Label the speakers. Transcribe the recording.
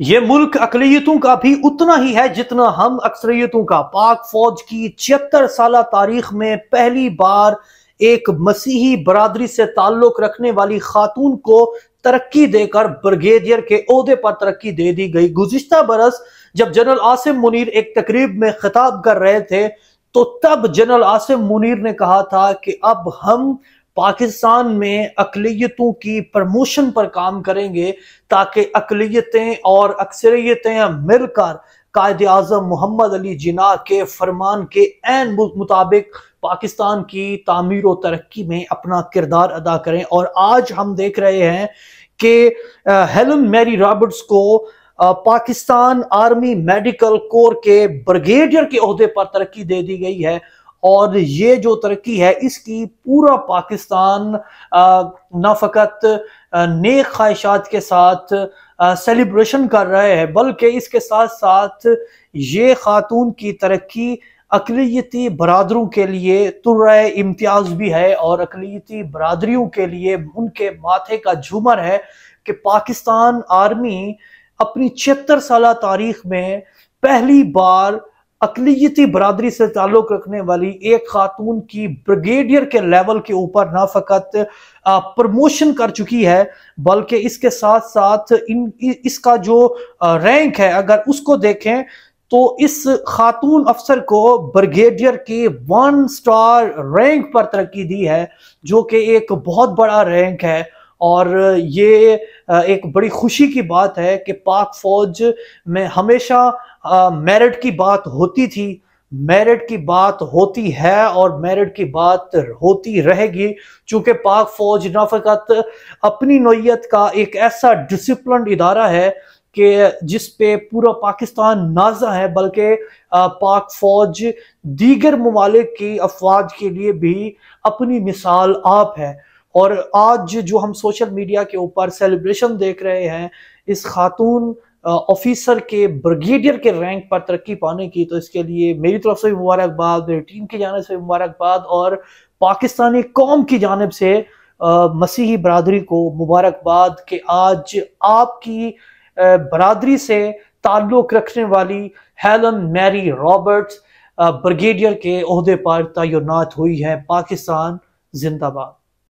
Speaker 1: یہ ملک اقلیتوں کا بھی اتنا ہی ہے جتنا ہم اکثریتوں کا پاک فوج کی چھتر سالہ تاریخ میں پہلی بار ایک مسیحی برادری سے تعلق رکھنے والی خاتون کو ترقی دے کر برگیڈیئر کے عہدے پر ترقی دے دی گئی گزشتہ برس جب جنرل آسم منیر ایک تقریب میں خطاب کر رہے تھے تو تب جنرل آسم منیر نے کہا تھا کہ اب ہم پاکستان میں اقلیتوں کی پرموشن پر کام کریں گے تاکہ اقلیتیں اور اکثریتیں مل کر قائد اعظم محمد علی جناح کے فرمان کے مطابق پاکستان کی تعمیر و ترقی میں اپنا کردار ادا کریں اور آج ہم دیکھ رہے ہیں کہ ہیلن میری رابرٹس کو پاکستان آرمی میڈیکل کور کے بریگیڈیئر کے عہدے پر ترقی دے دی گئی ہے اور یہ جو ترقی ہے اس کی پورا پاکستان نہ فقط نیک خواہشات کے ساتھ سیلیبریشن کر رہے ہیں بلکہ اس کے ساتھ ساتھ یہ خاتون کی ترقی اقلیتی برادروں کے لیے ترہ امتیاز بھی ہے اور اقلیتی برادریوں کے لیے ان کے ماتھے کا جھومر ہے کہ پاکستان آرمی اپنی چھتر سالہ تاریخ میں پہلی بار اقلیتی برادری سے تعلق رکھنے والی ایک خاتون کی بریگیڈیئر کے لیول کے اوپر نہ فقط پرموشن کر چکی ہے بلکہ اس کے ساتھ ساتھ اس کا جو رینک ہے اگر اس کو دیکھیں تو اس خاتون افسر کو بریگیڈیئر کی ون سٹار رینک پر ترقی دی ہے جو کہ ایک بہت بڑا رینک ہے اور یہ ایک بڑی خوشی کی بات ہے کہ پاک فوج میں ہمیشہ میرٹ کی بات ہوتی تھی میرٹ کی بات ہوتی ہے اور میرٹ کی بات ہوتی رہے گی چونکہ پاک فوج نہ فقط اپنی نوعیت کا ایک ایسا ڈسپلنڈ ادارہ ہے کہ جس پہ پورا پاکستان نازا ہے بلکہ پاک فوج دیگر ممالک کی افواج کے لیے بھی اپنی مثال آپ ہے اور آج جو ہم سوشل میڈیا کے اوپر سیلیبریشن دیکھ رہے ہیں اس خاتون آفیسر کے بریگیڈیئر کے رینک پر ترقی پانے کی تو اس کے لیے میری طرف سے بھی مبارکباد میری ٹیم کی جانب سے بھی مبارکباد اور پاکستانی قوم کی جانب سے مسیحی برادری کو مبارکباد کہ آج آپ کی برادری سے تعلق رکھنے والی ہیلن میری رابرٹس برگیڈیئر کے عہدے پر تعینات ہوئی ہے پاکستان زندہ باد